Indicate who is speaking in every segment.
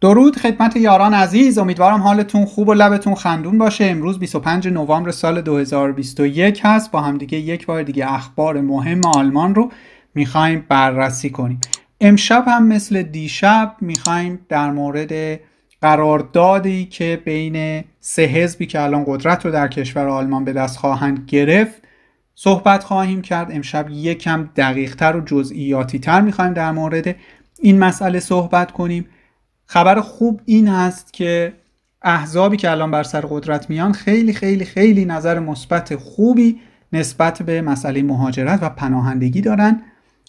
Speaker 1: درود خدمت یاران عزیز امیدوارم حالتون خوب و لبتون خندون باشه امروز 25 نوامبر سال 2021 هست با همدیگه یک بار دیگه اخبار مهم آلمان رو میخوایم بررسی کنیم امشب هم مثل دیشب میخوایم در مورد قراردادی که بین سه حزبی که الان قدرت رو در کشور آلمان به دست خواهند گرفت صحبت خواهیم کرد امشب یکم دقیقتر و جزئیاتی تر میخوایم در مورد این مسئله صحبت کنیم خبر خوب این هست که احزابی که الان بر سر قدرت میان خیلی خیلی خیلی نظر مثبت خوبی نسبت به مسئله مهاجرت و پناهندگی دارن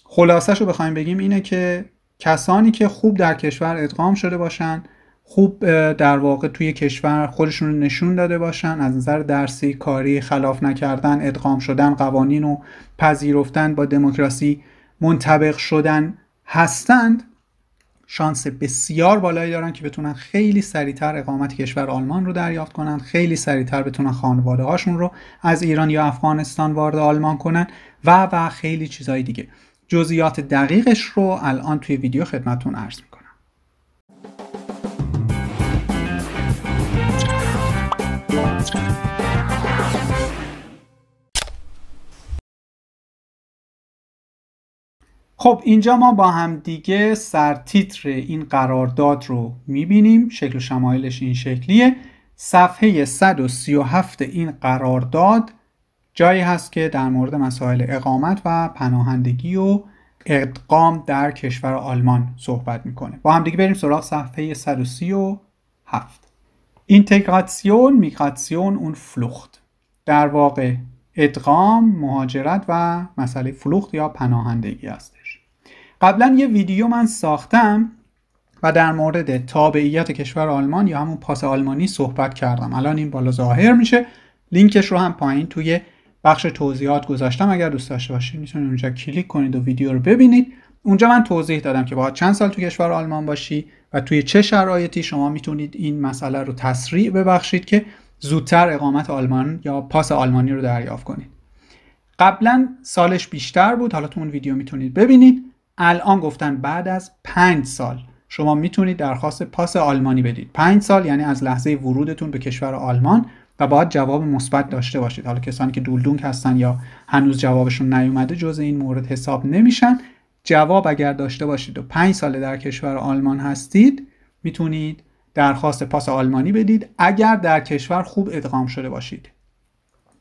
Speaker 1: خلاصش رو بخوایم بگیم اینه که کسانی که خوب در کشور ادغام شده باشن خوب در واقع توی کشور خودشون رو نشون داده باشن از نظر درسی کاری خلاف نکردن ادغام شدن قوانین و پذیرفتن با دموکراسی منطبق شدن هستند شانس بسیار بالایی دارن که بتونن خیلی سریعتر اقامت کشور آلمان رو دریافت کنن خیلی سریعتر بتونن خانواده هاشون رو از ایران یا افغانستان وارد آلمان کنن و و خیلی چیزهای دیگه جزئیات دقیقش رو الان توی ویدیو خدمتون عرض میکنم خب اینجا ما با همدیگه سرتیتر این قرارداد رو میبینیم شکل و شمایلش این شکلیه صفحه 137 این قرارداد جایی هست که در مورد مسائل اقامت و پناهندگی و ادغام در کشور آلمان صحبت میکنه با همدیگه بریم سراغ صفحه 137 اینتگراسیون میگراسیون اون فلوخت در واقع ادغام مهاجرت و مسئله فلوخت یا پناهندگی است قبلا یه ویدیو من ساختم و در مورد تابعیت کشور آلمان یا همون پاس آلمانی صحبت کردم الان این بالا ظاهر میشه لینکش رو هم پایین توی بخش توضیحات گذاشتم اگر دوست داشته باشید میتونید اونجا کلیک کنید و ویدیو رو ببینید اونجا من توضیح دادم که باید چند سال تو کشور آلمان باشی و توی چه شرایطی شما میتونید این مسئله رو تسریع ببخشید که زودتر اقامت آلمان یا پاس آلمانی رو دریافت کنید قبلا سالش بیشتر بود حالا تو اون ویدیو میتونید ببینید الان گفتن بعد از پنج سال شما میتونید درخواست پاس آلمانی بدید پنج سال یعنی از لحظه ورودتون به کشور آلمان و باید جواب مثبت داشته باشید حالا کسانی که دولدونگ هستن یا هنوز جوابشون نیومده جز این مورد حساب نمیشن جواب اگر داشته باشید و پنج ساله در کشور آلمان هستید میتونید درخواست پاس آلمانی بدید اگر در کشور خوب ادغام شده باشید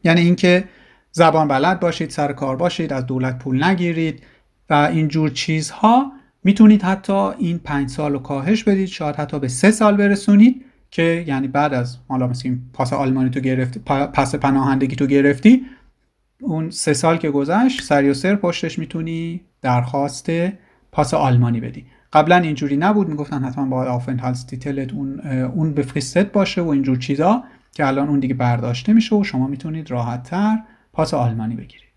Speaker 1: یعنی اینکه زبان بلد باشید سر کار باشید از دولت پول نگیرید و اینجور چیزها میتونید حتی این پنج سال رو کاهش بدید شاید حتی به سه سال برسونید که یعنی بعد از حالا مثل پاس آلمانی تو گرفتی پس پناهندگی تو گرفتی اون سه سال که گذشت سری و سر پشتش میتونی درخواست پاس آلمانی بدی قبلا اینجوری نبود میگفتن حتما باید آفنتالس تیتلت اون اون باشه و اینجور چیزا که الان اون دیگه برداشته میشه و شما میتونید راحت تر پاس آلمانی بگیرید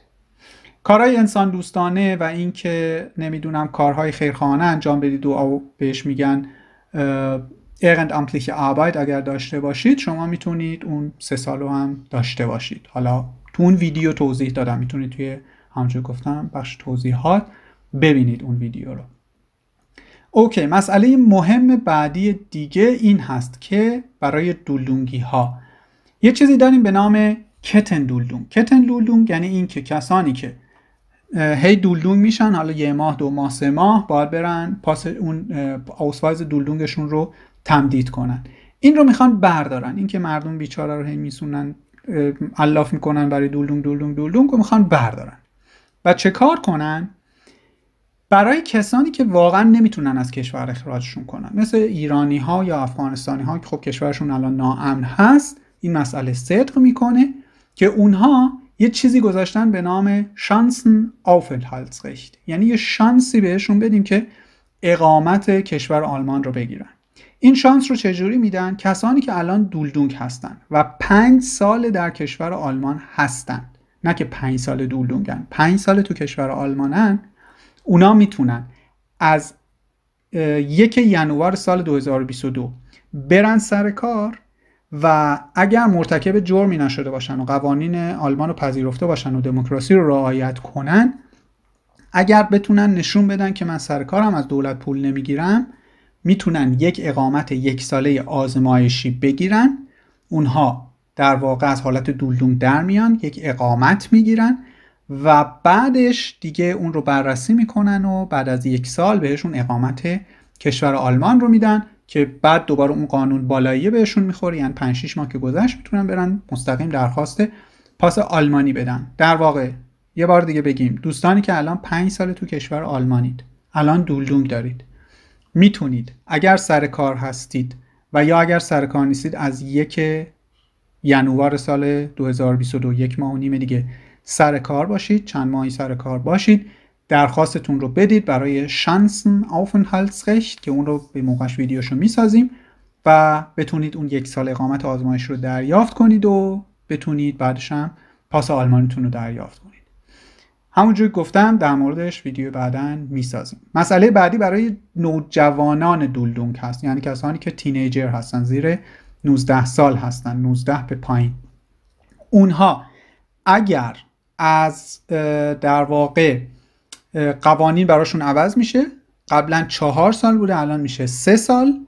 Speaker 1: کارهای انسان دوستانه و اینکه نمیدونم کارهای خیرخانه انجام بدید و بهش میگن ehrenamtliche Arbeit اگر داشته باشید شما میتونید اون سه سالو هم داشته باشید حالا تو اون ویدیو توضیح دادم میتونید توی همچون گفتم بخش توضیحات ببینید اون ویدیو رو اوکی مسئله مهم بعدی دیگه این هست که برای دولونگی ها یه چیزی داریم به نام کتن دولونگ کتن دولدونگ یعنی این که کسانی که هی دولدونگ میشن حالا یه ماه دو ماه سه ماه باید برن پاس اون آسفایز دولدونگشون رو تمدید کنن این رو میخوان بردارن اینکه مردم بیچاره رو هی میسونن الاف میکنن برای دولدونگ دولدونگ دولدونگ رو میخوان بردارن و چه کار کنن برای کسانی که واقعا نمیتونن از کشور اخراجشون کنن مثل ایرانی ها یا افغانستانی ها که خب کشورشون الان ناامن هست این مسئله صدق میکنه که اونها یه چیزی گذاشتن به نام شانسن آفلهالتسرشت یعنی یه شانسی بهشون بدیم که اقامت کشور آلمان رو بگیرن این شانس رو چجوری میدن کسانی که الان دولدونگ هستن و پنج سال در کشور آلمان هستن نه که پنج سال دولدونگن پنج سال تو کشور آلمانن اونا میتونن از یک ینوار سال 2022 برن سر کار و اگر مرتکب جرمی نشده باشن و قوانین آلمان رو پذیرفته باشن و دموکراسی رو رعایت کنن اگر بتونن نشون بدن که من سرکارم از دولت پول نمیگیرم میتونن یک اقامت یک ساله آزمایشی بگیرن اونها در واقع از حالت دولدون در میان یک اقامت میگیرن و بعدش دیگه اون رو بررسی میکنن و بعد از یک سال بهشون اقامت کشور آلمان رو میدن که بعد دوباره اون قانون بالاییه بهشون میخوره یعنی 5 6 ماه که گذشت میتونن برن مستقیم درخواست پاس آلمانی بدن در واقع یه بار دیگه بگیم دوستانی که الان 5 سال تو کشور آلمانید الان دولدونگ دارید میتونید اگر سر کار هستید و یا اگر سر کار نیستید از یک ینوار سال 2022 یک ماه و نیم دیگه سر کار باشید چند ماهی سر کار باشید درخواستتون رو بدید برای شانسن آفنهالتسرشت که اون رو به موقعش ویدیوشو میسازیم و بتونید اون یک سال اقامت آزمایش رو دریافت کنید و بتونید بعدش هم پاس آلمانیتون رو دریافت کنید همونجوری گفتم در موردش ویدیو بعدا میسازیم مسئله بعدی برای نوجوانان دولدونگ هست یعنی کسانی که تینیجر هستن زیر 19 سال هستن 19 به پایین اونها اگر از در واقع قوانین براشون عوض میشه قبلا چهار سال بوده الان میشه سه سال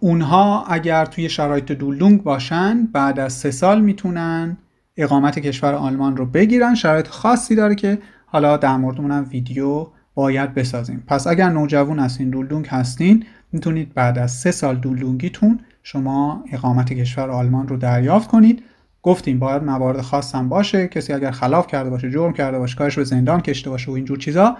Speaker 1: اونها اگر توی شرایط دولونگ باشن بعد از سه سال میتونن اقامت کشور آلمان رو بگیرن شرایط خاصی داره که حالا در مورد اونم ویدیو باید بسازیم پس اگر نوجوان هستین دولونگ هستین میتونید بعد از سه سال دولونگیتون شما اقامت کشور آلمان رو دریافت کنید گفتیم باید موارد خاصم باشه کسی اگر خلاف کرده باشه جرم کرده باشه کارش به زندان کشته باشه و اینجور چیزا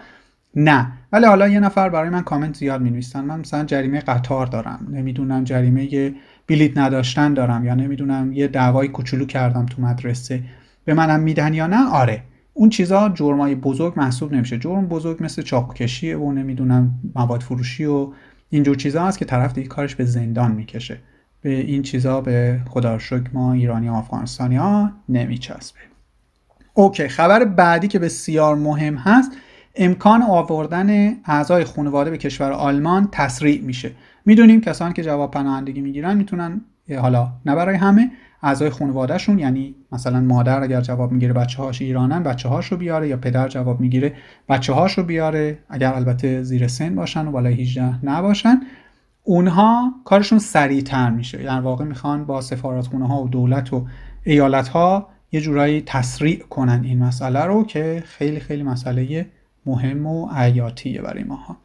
Speaker 1: نه ولی حالا یه نفر برای من کامنت زیاد می نویستن من مثلا جریمه قطار دارم نمیدونم جریمه بلیت نداشتن دارم یا نمیدونم یه دعوای کوچولو کردم تو مدرسه به منم میدن یا نه آره اون چیزا جرمای بزرگ محسوب نمیشه جرم بزرگ مثل کشیه و نمیدونم مواد فروشی و اینجور چیزا هست که طرف دیگه کارش به زندان میکشه به این چیزا به خدا شکر ما ایرانی و افغانستانی ها چسبه اوکی خبر بعدی که بسیار مهم هست امکان آوردن اعضای خانواده به کشور آلمان تسریع میشه میدونیم کسانی که جواب پناهندگی میگیرن میتونن حالا نه برای همه اعضای خانوادهشون یعنی مثلا مادر اگر جواب میگیره بچه هاش ایرانن بچه هاش رو بیاره یا پدر جواب میگیره بچه هاش رو بیاره اگر البته زیر سن باشن و بالای 18 نباشن اونها کارشون سریعتر میشه در واقع میخوان با سفارتخونه ها و دولت و ایالت ها یه جورایی تسریع کنن این مسئله رو که خیلی خیلی مسئله مهم و عیاتیه برای ماها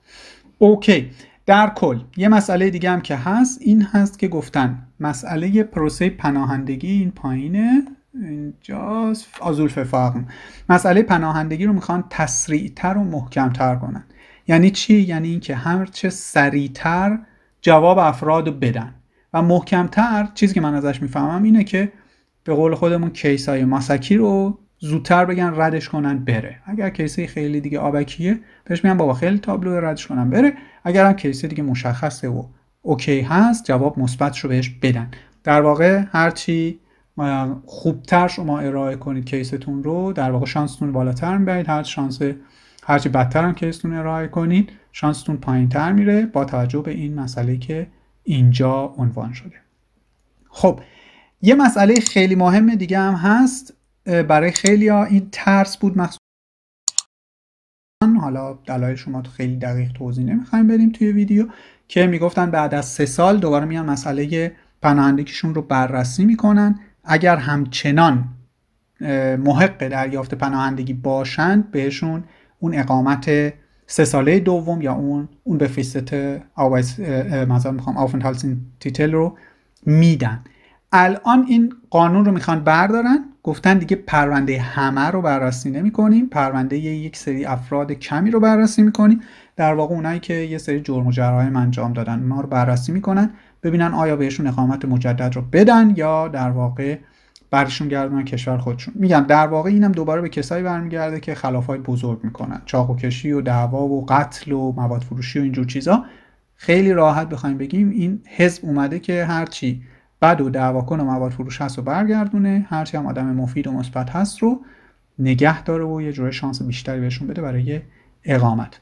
Speaker 1: اوکی در کل یه مسئله دیگه هم که هست این هست که گفتن مسئله پروسه پناهندگی این پایینه اینجاست آزول مسئله پناهندگی رو میخوان تر و محکم تر کنن یعنی چی؟ یعنی اینکه هرچه سریعتر جواب افراد بدن و محکمتر چیزی که من ازش میفهمم اینه که به قول خودمون کیس های ماسکی رو زودتر بگن ردش کنن بره اگر کیسه خیلی دیگه آبکیه بهش میگن بابا خیلی تابلو ردش کنن بره اگر هم کیسه دیگه مشخصه و اوکی هست جواب مثبتش رو بهش بدن در واقع هرچی خوبتر شما ارائه کنید کیستون رو در واقع شانستون بالاتر میبرید هر شانس هرچی بدتر هم کیستون ارائه کنید شانستون پایین تر میره با توجه به این مسئله که اینجا عنوان شده خب یه مسئله خیلی مهم دیگه هم هست برای خیلی ها این ترس بود مخصوصا حالا دلایل شما تو خیلی دقیق توضیح نمیخوایم بدیم توی ویدیو که میگفتن بعد از سه سال دوباره میان مسئله پناهندگیشون رو بررسی میکنن اگر همچنان محق دریافت پناهندگی باشند بهشون اون اقامت سه ساله دوم یا اون اون به فیسته آوایس میخوام آفنتالسین تیتل رو میدن الان این قانون رو میخوان بردارن گفتن دیگه پرونده همه رو بررسی نمی کنیم پرونده یک سری افراد کمی رو بررسی می کنیم در واقع اونایی که یه سری جرم و جرایم انجام دادن اونا رو بررسی میکنن ببینن آیا بهشون اقامت مجدد رو بدن یا در واقع برشون گردونن کشور خودشون میگم در واقع اینم دوباره به کسایی برمیگرده که خلافهای بزرگ میکنن چاقو کشی و دعوا و قتل و مواد فروشی و اینجور چیزا خیلی راحت بخوایم بگیم این حزب اومده که هرچی بد و دعواکن و مواد فروش هست و برگردونه هرچی هم آدم مفید و مثبت هست رو نگه داره و یه جور شانس بیشتری بهشون بده برای اقامت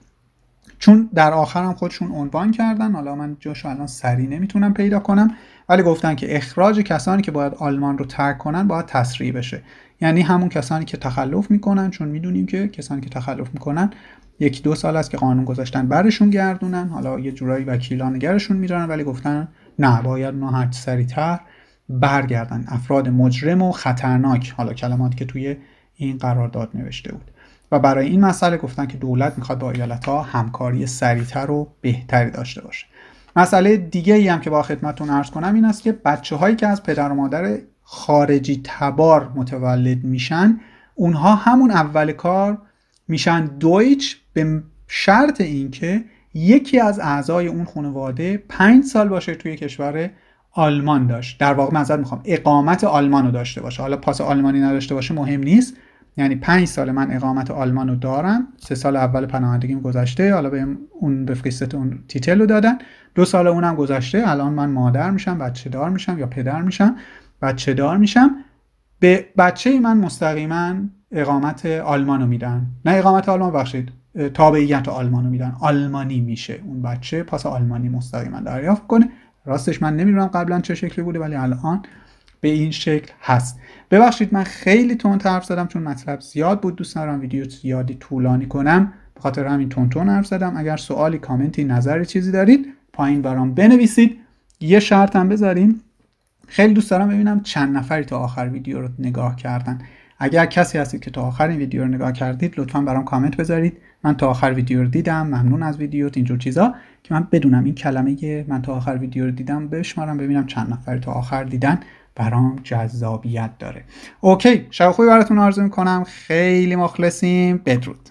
Speaker 1: چون در آخر هم خودشون عنوان کردن حالا من جاشو الان سری نمیتونم پیدا کنم ولی گفتن که اخراج کسانی که باید آلمان رو ترک کنن باید تسریع بشه یعنی همون کسانی که تخلف میکنن چون میدونیم که کسانی که تخلف میکنن یکی دو سال است که قانون گذاشتن برشون گردونن حالا یه جورایی وکیلان گرشون میدارن ولی گفتن نه باید هرچی سریعتر برگردن افراد مجرم و خطرناک حالا کلمات که توی این قرارداد نوشته بود و برای این مسئله گفتن که دولت میخواد با ایالت ها همکاری سریعتر و بهتری داشته باشه مسئله دیگه ای هم که با خدمتتون عرض کنم این است که بچه هایی که از پدر و مادر خارجی تبار متولد میشن اونها همون اول کار میشن دویچ به شرط اینکه یکی از اعضای اون خانواده پنج سال باشه توی کشور آلمان داشت در واقع من میخوام اقامت آلمان رو داشته باشه حالا پاس آلمانی نداشته باشه مهم نیست یعنی پنج سال من اقامت آلمان رو دارم سه سال اول پناهندگیم گذشته حالا به اون به اون تیتل رو دادن دو سال اونم گذشته الان من مادر میشم بچه دار میشم یا پدر میشم بچه دار میشم به بچه من مستقیما اقامت آلمان رو میدن نه اقامت آلمان بخشید تابعیت یعنی آلمان رو میدن آلمانی میشه اون بچه پاس آلمانی مستقیما دریافت کنه راستش من نمیدونم قبلا چه شکلی بوده ولی الان به این شکل هست ببخشید من خیلی تون حرف زدم چون مطلب زیاد بود دوست ندارم ویدیو زیادی طولانی کنم به خاطر همین تون تون حرف زدم اگر سوالی کامنتی نظری چیزی دارید پایین برام بنویسید یه شرط هم بذاریم خیلی دوست دارم ببینم چند نفری تا آخر ویدیو رو نگاه کردن اگر کسی هستید که تا آخر این ویدیو رو نگاه کردید لطفا برام کامنت بذارید من تا آخر ویدیو رو دیدم ممنون از ویدیو. اینجور چیزا که من بدونم این کلمه من تا آخر ویدیو رو دیدم بشمارم ببینم چند نفری تا آخر دیدن برام جذابیت داره اوکی شب خوبی براتون آرزو میکنم خیلی مخلصیم بدرود